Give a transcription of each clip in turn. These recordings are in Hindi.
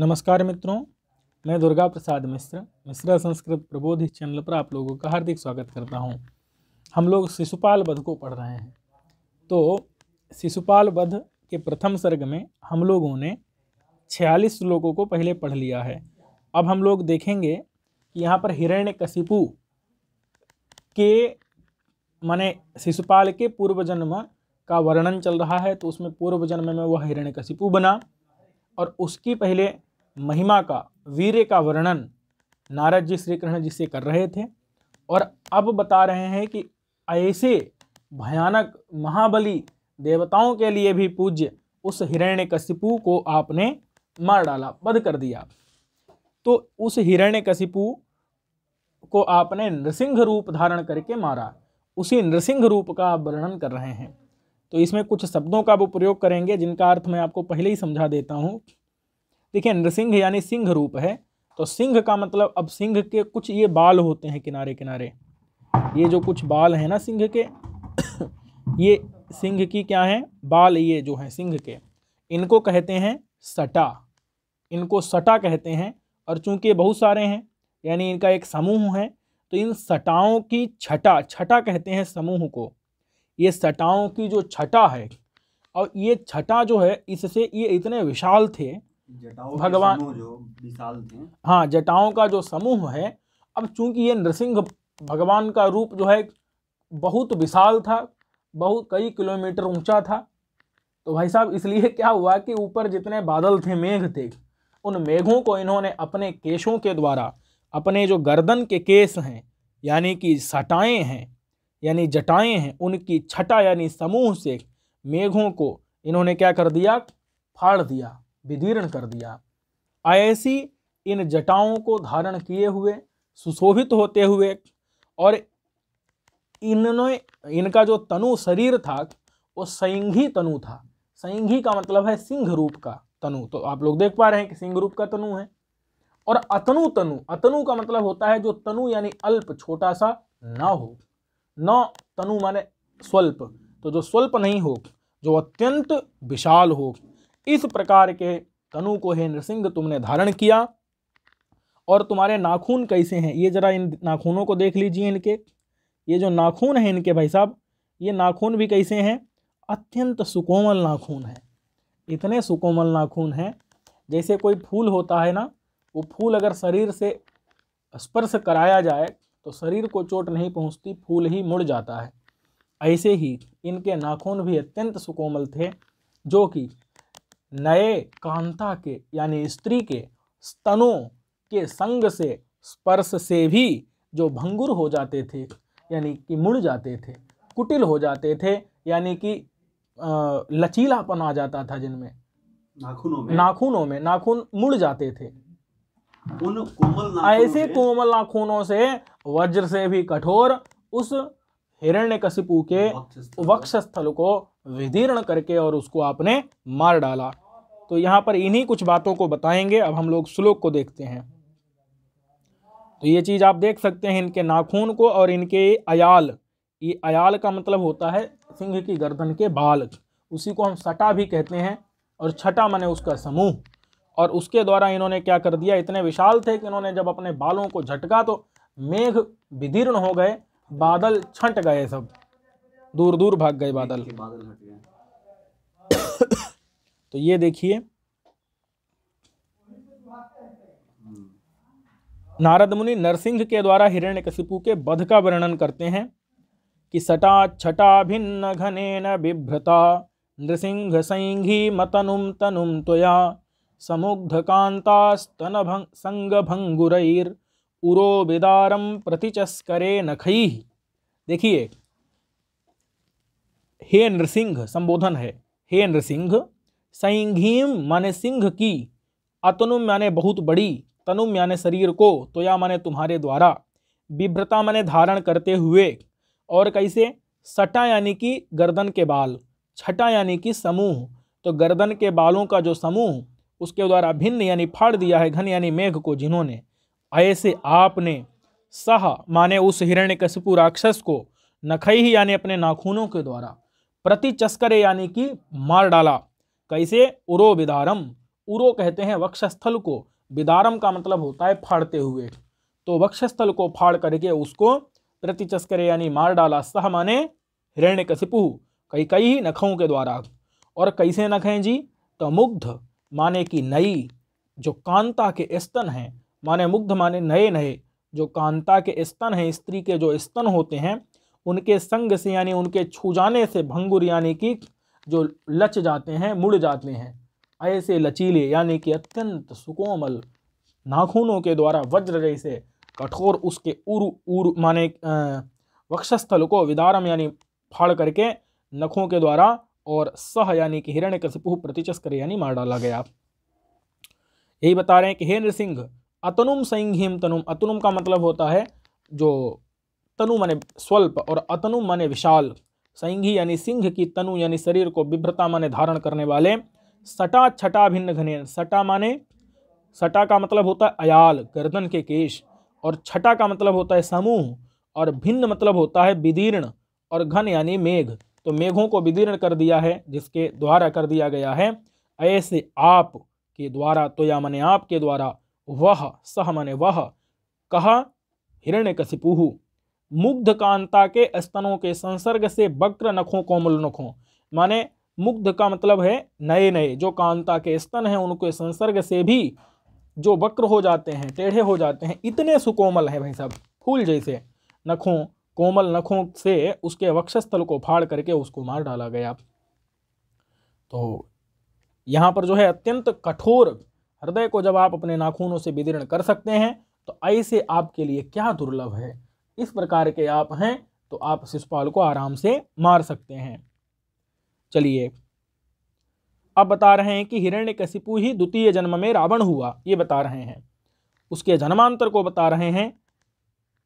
नमस्कार मित्रों मैं दुर्गा प्रसाद मिश्र मिश्रा संस्कृत प्रबोधि चैनल पर आप लोगों का हार्दिक स्वागत करता हूं हम लोग शिशुपाल वध को पढ़ रहे हैं तो शिशुपाल वध के प्रथम सर्ग में हम लोगों ने छियालीस श्लोकों को पहले पढ़ लिया है अब हम लोग देखेंगे कि यहाँ पर हिरण्य कशिपु के माने शिशुपाल के पूर्व जन्म का वर्णन चल रहा है तो उसमें पूर्व जन्म में वह हिरण्य बना और उसकी पहले महिमा का वीर का वर्णन नारद जी श्री कृष्ण जी से कर रहे थे और अब बता रहे हैं कि ऐसे भयानक महाबली देवताओं के लिए भी पूज्य उस हिरण्य कशिपु को आपने मार डाला बध कर दिया तो उस हिरण्य कशिपु को आपने नृसिंह रूप धारण करके मारा उसी नृसिंह रूप का आप वर्णन कर रहे हैं तो इसमें कुछ शब्दों का वो प्रयोग करेंगे जिनका अर्थ मैं आपको पहले ही समझा देता हूँ देखिए नृसिंह यानी सिंह रूप है तो सिंह का मतलब अब सिंह के कुछ ये बाल होते हैं किनारे किनारे ये जो कुछ बाल हैं ना सिंह के ये सिंह की क्या है बाल ये जो हैं सिंह के इनको कहते हैं सटा इनको सटा कहते हैं और चूंकि बहुत सारे हैं यानी इनका एक समूह है तो इन सटाओं की छटा छटा कहते हैं समूह को ये सटाओं की जो छटा है और ये छटा जो है इससे ये इतने विशाल थे भगवान जो विशाल थे हाँ जटाओं का जो समूह है अब चूंकि ये नृसिंह भगवान का रूप जो है बहुत विशाल था बहुत कई किलोमीटर ऊंचा था तो भाई साहब इसलिए क्या हुआ कि ऊपर जितने बादल थे मेघ थे उन मेघों को इन्होंने अपने केशों के द्वारा अपने जो गर्दन के केस हैं यानी कि सटाएँ हैं यानी जटाएँ हैं उनकी छटा यानी समूह से मेघों को इन्होंने क्या कर दिया फाड़ दिया विदीर्ण कर दिया ऐसी इन जटाओं को धारण किए हुए सुशोभित होते हुए और इन्होंने इनका जो तनु शरीर था वो संघी तनु था सैंघी का मतलब है सिंह रूप का तनु तो आप लोग देख पा रहे हैं कि सिंह रूप का तनु है और अतनु तनु अतनु का मतलब होता है जो तनु यानी अल्प छोटा सा ना हो न तनु माने स्वल्प तो जो स्वल्प नहीं हो जो अत्यंत विशाल हो इस प्रकार के तनु को हे नृसिंह तुमने धारण किया और तुम्हारे नाखून कैसे हैं ये जरा इन नाखूनों को देख लीजिए इनके ये जो नाखून हैं इनके भाई साहब ये नाखून भी कैसे हैं अत्यंत सुकोमल नाखून है इतने सुकोमल नाखून हैं जैसे कोई फूल होता है ना वो फूल अगर शरीर से स्पर्श कराया जाए तो शरीर को चोट नहीं पहुंचती फूल ही मुड़ जाता है ऐसे ही इनके नाखून भी अत्यंत सुकोमल थे जो कि नए कांता के यानी स्त्री के स्तनों के संग से स्पर्श से भी जो भंगुर हो जाते थे यानी कि मुड़ जाते थे कुटिल हो जाते थे यानी कि लचीलापन आ जाता था जिनमें नाखूनों में नाखूनों में नाखून मुड़ जाते थे उन कोमल ऐसे कोमल नाखूनों से वज्र से भी कठोर उस हिरण्य कशिपू के वक्ष स्थल को विदीर्ण करके और उसको आपने मार डाला तो यहाँ पर इन्हीं कुछ बातों को बताएंगे अब हम लोग श्लोक को देखते हैं तो ये चीज़ आप देख सकते हैं इनके नाखून को और इनके अयाल ये अयाल का मतलब होता है सिंह की गर्दन के बाल उसी को हम सटा भी कहते हैं और छटा मैंने उसका समूह और उसके द्वारा इन्होंने क्या कर दिया इतने विशाल थे कि इन्होंने जब अपने बालों को झटका तो मेघ विदीर्ण हो गए बादल छंट गए सब दूर दूर भाग गए बादल बादल तो ये देखिए हम्म। नारद मुनि नरसिंह के द्वारा हिरण्य कशिपु के बध का वर्णन करते हैं कि सटा छटा भिन्न घने न बिभ्रता नृसिंह संघी मतनुम तनुम त्वया समुग्ध कांता स्तन भंग संग भंगुरैर उरो बिदारम प्रतिचस्करे नखई देखिए हे नृसिंह संबोधन है हे नृसिंह संघीम माने सिंह की अतनुम माने बहुत बड़ी तनुम माने शरीर को तो या माने तुम्हारे द्वारा विभ्रता माने धारण करते हुए और कैसे सटा यानी कि गर्दन के बाल छटा यानी कि समूह तो गर्दन के बालों का जो समूह उसके द्वारा भिन्न यानी फाड़ दिया है घन यानी मेघ को जिन्होंने ऐसे आपने सह माने उस हिरण्य राक्षस को नखई ही यानी अपने नाखूनों के द्वारा प्रति चस्करे यानी कि मार डाला कैसे उरो विदारम उरो कहते हैं वक्षस्थल को विदारम का मतलब होता है फाड़ते हुए तो वक्षस्थल को फाड़ करके उसको प्रति चस्करे यानी मार डाला सह माने हिरण्य कसिपु कई कई नखों के द्वारा और कैसे नख हैं जी मुग्ध माने कि नई जो कांता के स्तन हैं माने मुग्ध माने नए नए जो कांता के स्तन हैं स्त्री के जो स्तन होते हैं उनके संग से यानी उनके छू जाने से भंगुर यानी कि जो लच जाते हैं मुड़ जाते हैं ऐसे लचीले यानी कि अत्यंत सुकोमल नाखूनों के द्वारा वज्र जैसे कठोर उसके उर उर माने वक्षस्थल को विदारम यानी फाड़ करके नखों के द्वारा और सह यानी कि हिरण्य कसिपु प्रतिचस्कर यानी मार डाला गया यही बता रहे हैं कि हे नृसिंह अतनुम संघिम तनुम अतनुम का मतलब होता है जो तनु माने स्वल्प और अतनु माने विशाल सिंघी यानी सिंह की तनु यानी शरीर को विभ्रता माने धारण करने वाले सटा छटा भिन्न घने सटा माने सटा का मतलब होता है अयाल गर्दन के केश और छटा का मतलब होता है समूह और भिन्न मतलब होता है विदीर्ण और घन यानी मेघ तो मेघों को विदीर्ण कर दिया है जिसके द्वारा कर दिया गया है ऐसे आप के द्वारा तो या मने आप के द्वारा वह सह मने वह कहा हिरण्य कसिपुहु मुग्ध कांता के स्तनों के संसर्ग से वक्र नखों कोमल नखों माने मुग्ध का मतलब है नए नए जो कांता के स्तन हैं उनके संसर्ग से भी जो वक्र हो जाते हैं टेढ़े हो जाते हैं इतने सुकोमल हैं भाई साहब फूल जैसे नखों कोमल नखों से उसके वक्षस्थल को फाड़ करके उसको मार डाला गया तो यहाँ पर जो है अत्यंत कठोर हृदय को जब आप अपने नाखूनों से विदीर्ण कर सकते हैं तो ऐसे आपके लिए क्या दुर्लभ है इस प्रकार के आप हैं तो आप शिशुपाल को आराम से मार सकते हैं चलिए अब बता रहे हैं कि हिरण्य कशिपु ही द्वितीय जन्म में रावण हुआ ये बता रहे हैं उसके जन्मांतर को बता रहे हैं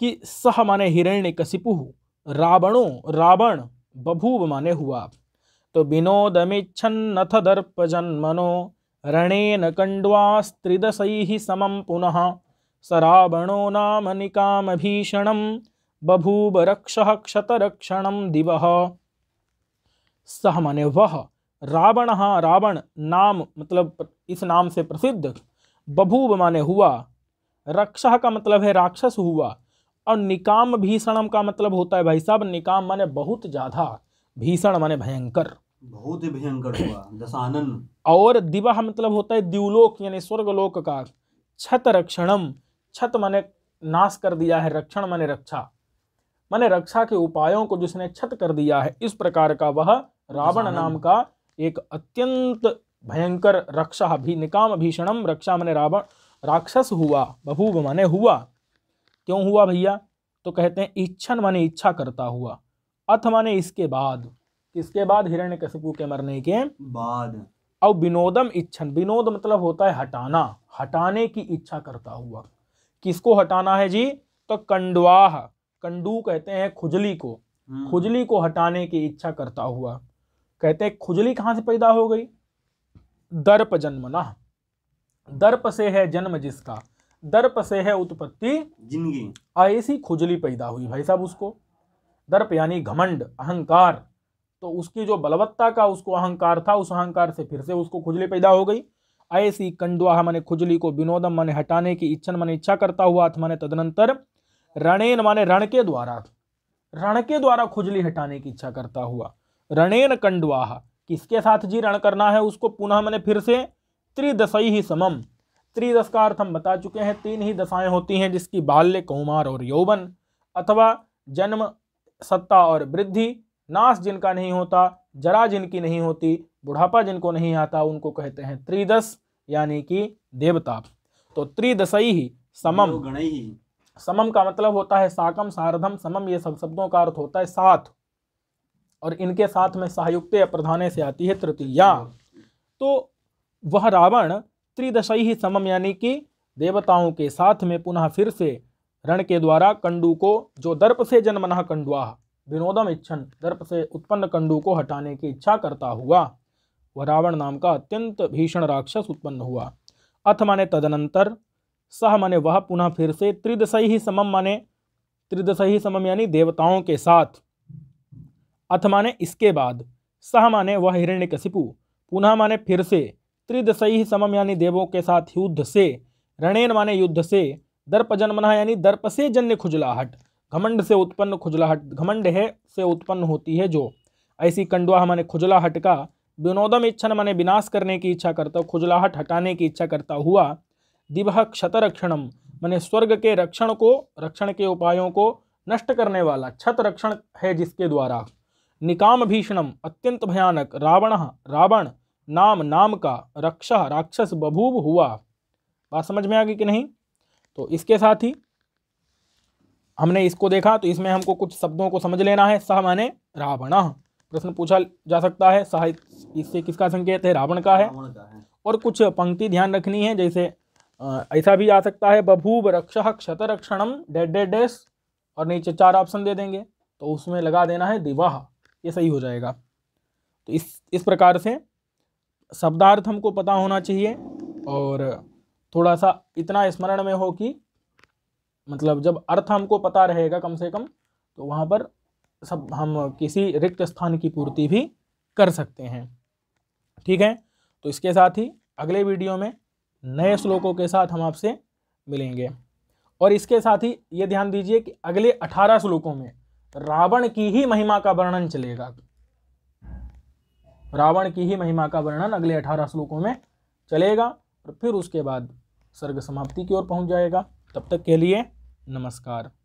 कि सह माने हिरण्य कशिपु रावणो रावण बभूव माने हुआ तो मिच्छन्नथ दर्प जन्मनो रणेन ही समम पुनः सरावणो नाम भीषण बभूब रक्ष क्षतरक्षण दिव सह माने वह रावण रावण नाम मतलब इस नाम से प्रसिद्ध बभूब माने हुआ रक्ष का मतलब है राक्षस हुआ और निकाम भीषणम का मतलब होता है भाई साहब निकाम माने बहुत ज़्यादा भीषण माने भयंकर बहुत ही भयंकर हुआ दशानन और दिवा मतलब होता है दिवलोक यानी स्वर्गलोक का क्षत रक्षणम छत माने नाश कर दिया है रक्षण माने रक्षा माने रक्षा के उपायों को जिसने छत कर दिया है इस प्रकार का वह रावण नाम का एक अत्यंत भयंकर रक्षा भी निकाम भीषणम रक्षा माने रावण राक्षस हुआ बभूव माने हुआ क्यों हुआ भैया तो कहते हैं इच्छन माने इच्छा करता हुआ अथ माने इसके बाद किसके बाद हिरण्य के मरने के बाद और विनोदम इच्छन विनोद मतलब होता है हटाना हटाने की इच्छा करता हुआ किसको हटाना है जी तो कंडवाह कंडू कहते हैं खुजली को हम्म। खुजली को हटाने की इच्छा करता हुआ कहते हैं खुजली कहाँ से पैदा हो गई दर्प जन्म न दर्प से है जन्म जिसका दर्प से है उत्पत्ति जिंदगी ऐसी खुजली पैदा हुई भाई साहब उसको दर्प यानी घमंड अहंकार तो उसकी जो बलवत्ता का उसको अहंकार था उस अहंकार से फिर से उसको खुजली पैदा हो गई ऐसी कंडुआ माने खुजली को विनोदम माने हटाने की इच्छन माने इच्छा करता हुआ माने तदनंतर रणेन माने रण के द्वारा रण के द्वारा खुजली हटाने की इच्छा करता हुआ रणेन कंडवाह किसके साथ जी रण करना है उसको पुनः मैंने फिर से त्रिदशई ही समम त्रिदस का अर्थ हम बता चुके हैं तीन ही दशाएं होती हैं जिसकी बाल्य कौमार और यौवन अथवा जन्म सत्ता और वृद्धि नाश जिनका नहीं होता जरा जिनकी नहीं होती बुढ़ापा जिनको नहीं आता उनको कहते हैं त्रिदस यानी कि देवता तो त्रिदशई ही समम ही समम का मतलब होता है साकम सारधम समम ये सब शब्दों का अर्थ होता है साथ और इनके साथ में सहयुक्त प्रधाने से आती है तृतीया तो वह रावण त्रिदशई ही समम यानी कि देवताओं के साथ में पुनः फिर से रण के द्वारा कंडू को जो दर्प से जन्मना कंडुआ विनोदम इच्छन दर्प से उत्पन्न कंडू को हटाने की इच्छा करता हुआ वह रावण नाम का अत्यंत भीषण राक्षस उत्पन्न हुआ अथ माने तदनंतर सह माने वह पुनः फिर से त्रिदशई ही समम माने त्रिदशई समम यानी देवताओं के साथ अथ माने इसके बाद सह माने वह हिरण्य कशिपु पुनः माने फिर से त्रिदसही समम यानी देवों के साथ युद्ध से रणेन माने युद्ध से दर्प जन्मना यानी दर्प से जन्य खुजलाहट घमंड से उत्पन्न खुजलाहट घमंड है से उत्पन्न होती है जो ऐसी कंडवा हमारे खुजलाहट का विनोदम इच्छन माने विनाश करने की इच्छा करता खुजलाहट हटाने की इच्छा करता हुआ दिवह क्षत रक्षणम माने स्वर्ग के रक्षण को रक्षण के उपायों को नष्ट करने वाला क्षत रक्षण है जिसके द्वारा निकाम भीषणम अत्यंत भयानक रावण रावण नाम नाम का रक्षा राक्षस बभूव हुआ बात समझ में आ गई कि नहीं तो इसके साथ ही हमने इसको देखा तो इसमें हमको कुछ शब्दों को समझ लेना है सह माने रावण प्रश्न पूछा जा सकता है साहित्य इससे किसका संकेत है रावण का है और कुछ पंक्ति ध्यान रखनी है जैसे ऐसा भी आ सकता है बभूव रक्ष क्षतरक्षणम डेड डेड डेस और नीचे चार ऑप्शन दे देंगे तो उसमें लगा देना है दिवाह ये सही हो जाएगा तो इस इस प्रकार से शब्दार्थ हमको पता होना चाहिए और थोड़ा सा इतना स्मरण में हो कि मतलब जब अर्थ हमको पता रहेगा कम से कम तो वहाँ पर सब हम किसी रिक्त स्थान की पूर्ति भी कर सकते हैं ठीक है तो इसके साथ ही अगले वीडियो में नए श्लोकों के साथ हम आपसे मिलेंगे और इसके साथ ही ये ध्यान दीजिए कि अगले अठारह श्लोकों में रावण की ही महिमा का वर्णन चलेगा रावण की ही महिमा का वर्णन अगले अठारह श्लोकों में चलेगा और फिर उसके बाद सर्ग समाप्ति की ओर पहुंच जाएगा तब तक के लिए नमस्कार